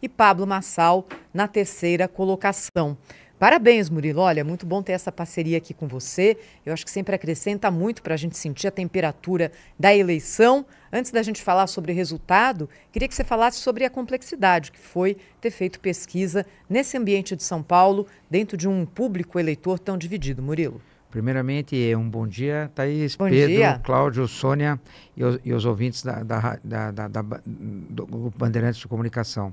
e Pablo Massal na terceira colocação. Parabéns, Murilo. Olha, é muito bom ter essa parceria aqui com você. Eu acho que sempre acrescenta muito para a gente sentir a temperatura da eleição. Antes da gente falar sobre resultado, queria que você falasse sobre a complexidade que foi ter feito pesquisa nesse ambiente de São Paulo, dentro de um público eleitor tão dividido, Murilo. Primeiramente, um bom dia, Thaís, bom Pedro, dia. Cláudio, Sônia e os, e os ouvintes da, da, da, da, do Bandeirantes de Comunicação.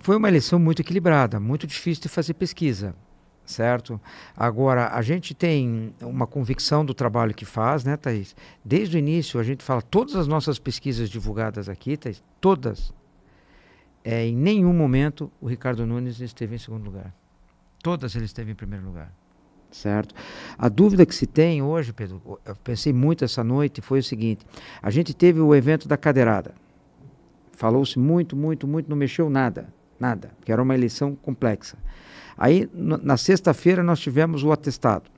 Foi uma eleição muito equilibrada, muito difícil de fazer pesquisa, certo? Agora, a gente tem uma convicção do trabalho que faz, né, Thaís? Desde o início, a gente fala, todas as nossas pesquisas divulgadas aqui, Thaís, todas, é, em nenhum momento o Ricardo Nunes esteve em segundo lugar. Todas ele esteve em primeiro lugar certo? A dúvida que se tem hoje, Pedro, eu pensei muito essa noite, foi o seguinte: a gente teve o evento da cadeirada. Falou-se muito, muito, muito, não mexeu nada, nada, porque era uma eleição complexa. Aí, na sexta-feira, nós tivemos o atestado.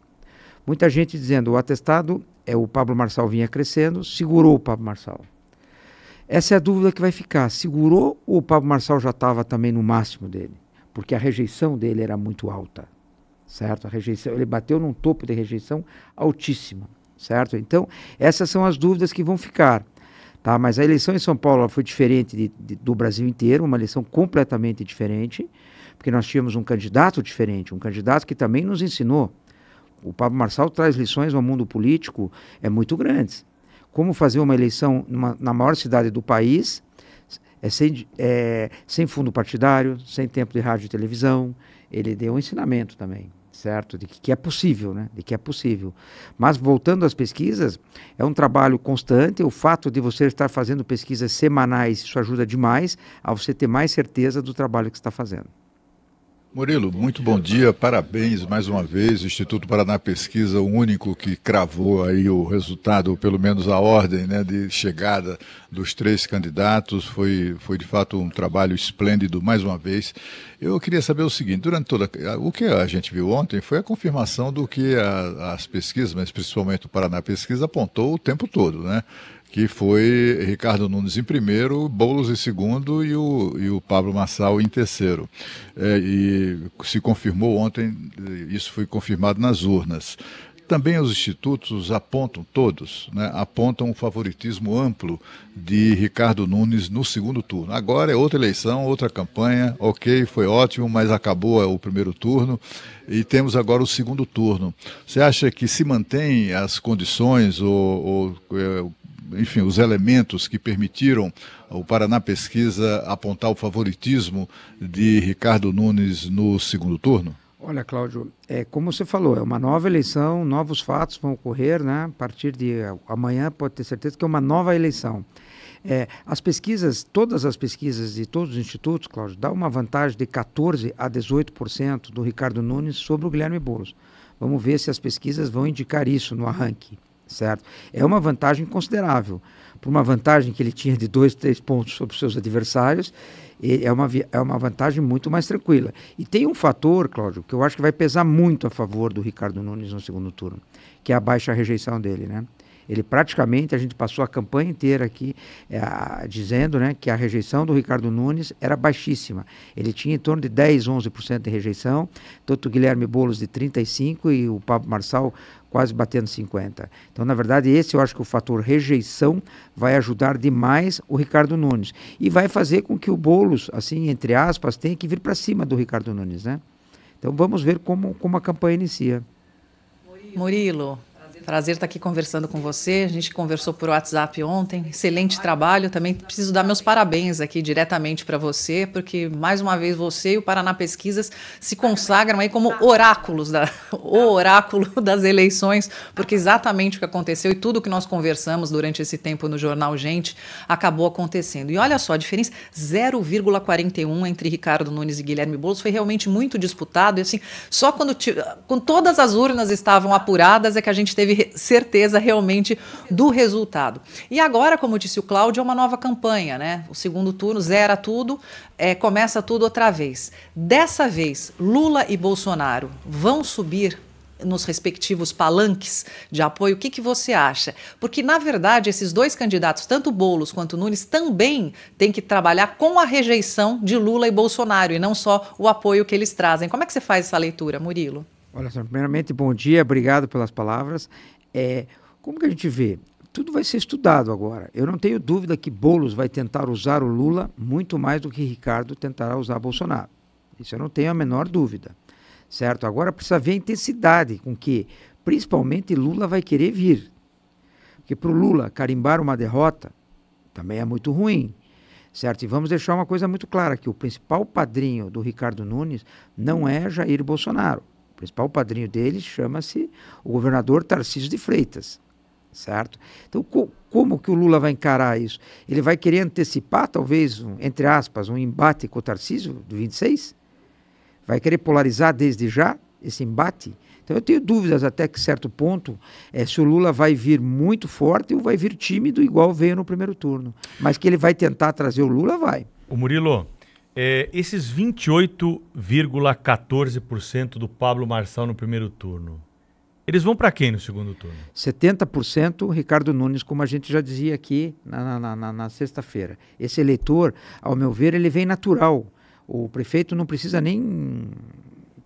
Muita gente dizendo o atestado é o Pablo Marçal vinha crescendo, segurou o Pablo Marçal. Essa é a dúvida que vai ficar: segurou ou o Pablo Marçal já estava também no máximo dele? Porque a rejeição dele era muito alta certo? A rejeição, ele bateu num topo de rejeição altíssima, certo? Então, essas são as dúvidas que vão ficar. Tá, mas a eleição em São Paulo foi diferente de, de, do Brasil inteiro, uma eleição completamente diferente, porque nós tínhamos um candidato diferente, um candidato que também nos ensinou. O Pablo Marçal traz lições ao mundo político é muito grandes. Como fazer uma eleição numa, na maior cidade do país, é sem, é, sem fundo partidário, sem tempo de rádio e televisão. Ele deu um ensinamento também, certo? De que, que é possível, né? De que é possível. Mas voltando às pesquisas, é um trabalho constante. O fato de você estar fazendo pesquisas semanais, isso ajuda demais a você ter mais certeza do trabalho que está fazendo. Murilo, muito bom dia, parabéns mais uma vez. Instituto Paraná Pesquisa, o único que cravou aí o resultado, ou pelo menos a ordem né, de chegada dos três candidatos. Foi, foi de fato um trabalho esplêndido mais uma vez. Eu queria saber o seguinte: durante toda. O que a gente viu ontem foi a confirmação do que a, as pesquisas, mas principalmente o Paraná Pesquisa, apontou o tempo todo, né? que foi Ricardo Nunes em primeiro, Boulos em segundo e o, e o Pablo Massal em terceiro. É, e se confirmou ontem, isso foi confirmado nas urnas. Também os institutos apontam, todos, né, apontam um favoritismo amplo de Ricardo Nunes no segundo turno. Agora é outra eleição, outra campanha, ok, foi ótimo, mas acabou é, o primeiro turno e temos agora o segundo turno. Você acha que se mantém as condições ou, ou é, enfim, os elementos que permitiram o Paraná Pesquisa apontar o favoritismo de Ricardo Nunes no segundo turno? Olha, Cláudio, é, como você falou, é uma nova eleição, novos fatos vão ocorrer, né? A partir de amanhã pode ter certeza que é uma nova eleição. É, as pesquisas, todas as pesquisas de todos os institutos, Cláudio, dá uma vantagem de 14 a 18% do Ricardo Nunes sobre o Guilherme Boulos. Vamos ver se as pesquisas vão indicar isso no arranque certo? É uma vantagem considerável. Por uma vantagem que ele tinha de dois, três pontos sobre os seus adversários, é uma, é uma vantagem muito mais tranquila. E tem um fator, Cláudio, que eu acho que vai pesar muito a favor do Ricardo Nunes no segundo turno, que é a baixa rejeição dele, né? Ele praticamente, a gente passou a campanha inteira aqui é, dizendo né, que a rejeição do Ricardo Nunes era baixíssima. Ele tinha em torno de 10, 11% de rejeição, tanto o Guilherme Boulos de 35% e o Pablo Marçal quase batendo 50. Então, na verdade, esse eu acho que o fator rejeição vai ajudar demais o Ricardo Nunes e vai fazer com que o Bolos, assim, entre aspas, tenha que vir para cima do Ricardo Nunes, né? Então, vamos ver como como a campanha inicia. Murilo. Prazer estar aqui conversando com você. A gente conversou por WhatsApp ontem. Excelente trabalho. Também preciso dar meus parabéns aqui diretamente para você, porque mais uma vez você e o Paraná Pesquisas se consagram aí como oráculos da o oráculo das eleições, porque exatamente o que aconteceu e tudo que nós conversamos durante esse tempo no jornal Gente acabou acontecendo. E olha só a diferença, 0,41 entre Ricardo Nunes e Guilherme Boulos foi realmente muito disputado, e assim, só quando, com todas as urnas estavam apuradas é que a gente teve certeza realmente do resultado. E agora, como disse o Cláudio, é uma nova campanha, né? O segundo turno zera tudo, é, começa tudo outra vez. Dessa vez, Lula e Bolsonaro vão subir nos respectivos palanques de apoio, o que, que você acha? Porque, na verdade, esses dois candidatos, tanto Bolos quanto Nunes, também têm que trabalhar com a rejeição de Lula e Bolsonaro, e não só o apoio que eles trazem. Como é que você faz essa leitura, Murilo? Olha só, primeiramente, bom dia, obrigado pelas palavras. É, como que a gente vê? Tudo vai ser estudado agora. Eu não tenho dúvida que Boulos vai tentar usar o Lula muito mais do que Ricardo tentará usar Bolsonaro. Isso eu não tenho a menor dúvida. Certo? Agora precisa ver a intensidade com que, principalmente, Lula vai querer vir. Porque para o Lula carimbar uma derrota também é muito ruim. Certo? E vamos deixar uma coisa muito clara: que o principal padrinho do Ricardo Nunes não é Jair Bolsonaro principal padrinho dele chama-se o governador Tarcísio de Freitas, certo? Então, co como que o Lula vai encarar isso? Ele vai querer antecipar, talvez, um, entre aspas, um embate com o Tarcísio do 26? Vai querer polarizar desde já esse embate? Então, eu tenho dúvidas até que certo ponto é, se o Lula vai vir muito forte ou vai vir tímido, igual veio no primeiro turno. Mas que ele vai tentar trazer o Lula, vai. O Murilo, é, esses 28,14% do Pablo Marçal no primeiro turno, eles vão para quem no segundo turno? 70% Ricardo Nunes, como a gente já dizia aqui na, na, na, na sexta-feira. Esse eleitor, ao meu ver, ele vem natural. O prefeito não precisa nem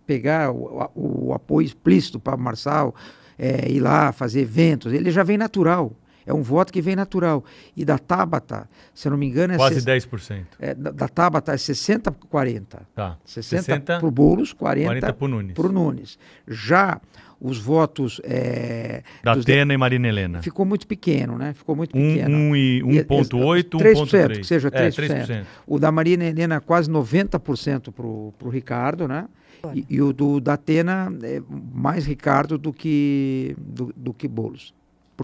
pegar o, o, apoio explícito para Marçal, é, ir lá fazer eventos. Ele já vem natural. É um voto que vem natural. E da Tabata, se eu não me engano, é. Quase se... 10%. É, da, Tabata é 60 40. Tá. 60, 60 para o Boulos, 40, 40 para o Nunes. Nunes. Já os votos. É, da Atena de... e Marina Helena. Ficou muito pequeno, né? Ficou muito pequeno. 1,8, um, 1,3. 3%, é, é, que seja 3%. É, 3%. O da Marina Helena, quase 90% para o Ricardo, né? E, e, o do, da Atena, é mais Ricardo do que, do, do que Boulos.